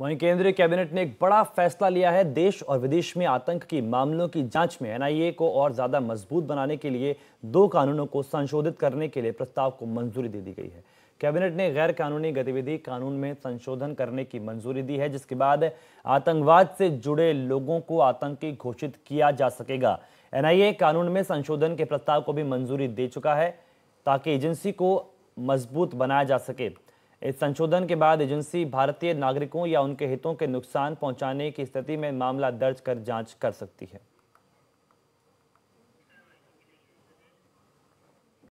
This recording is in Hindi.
वहीं केंद्रीय कैबिनेट ने एक बड़ा फैसला लिया है देश और विदेश में आतंक के मामलों की जांच में एनआईए को और ज्यादा मजबूत बनाने के लिए दो कानूनों को संशोधित करने के लिए प्रस्ताव को मंजूरी दे दी गई है कैबिनेट ने गैर कानूनी गतिविधि कानून में संशोधन करने की मंजूरी दी है जिसके बाद आतंकवाद से जुड़े लोगों को आतंकी घोषित किया जा सकेगा एनआईए कानून में संशोधन के प्रस्ताव को भी मंजूरी दे चुका है ताकि एजेंसी को मजबूत बनाया जा सके इस संशोधन के बाद एजेंसी भारतीय नागरिकों या उनके हितों के नुकसान पहुंचाने की स्थिति में मामला दर्ज कर जांच कर सकती है